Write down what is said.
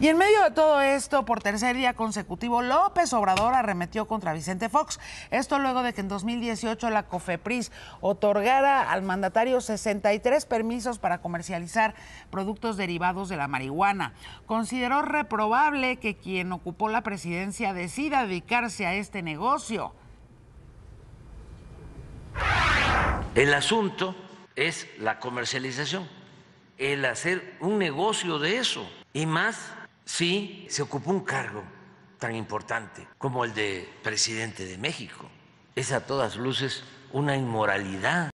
Y en medio de todo esto, por tercer día consecutivo, López Obrador arremetió contra Vicente Fox. Esto luego de que en 2018 la COFEPRIS otorgara al mandatario 63 permisos para comercializar productos derivados de la marihuana. Consideró reprobable que quien ocupó la presidencia decida dedicarse a este negocio. El asunto es la comercialización, el hacer un negocio de eso y más si se ocupó un cargo tan importante como el de presidente de México. Es a todas luces una inmoralidad.